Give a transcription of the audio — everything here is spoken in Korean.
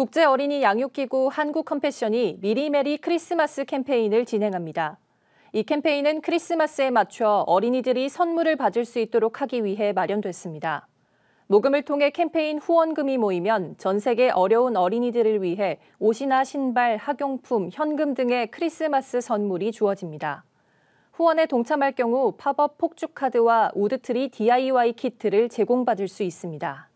국제 어린이 양육기구 한국 컴패션이 미리 메리 크리스마스 캠페인을 진행합니다. 이 캠페인은 크리스마스에 맞춰 어린이들이 선물을 받을 수 있도록 하기 위해 마련됐습니다. 모금을 통해 캠페인 후원금이 모이면 전 세계 어려운 어린이들을 위해 옷이나 신발, 학용품, 현금 등의 크리스마스 선물이 주어집니다. 후원에 동참할 경우 팝업 폭죽 카드와 우드트리 DIY 키트를 제공받을 수 있습니다.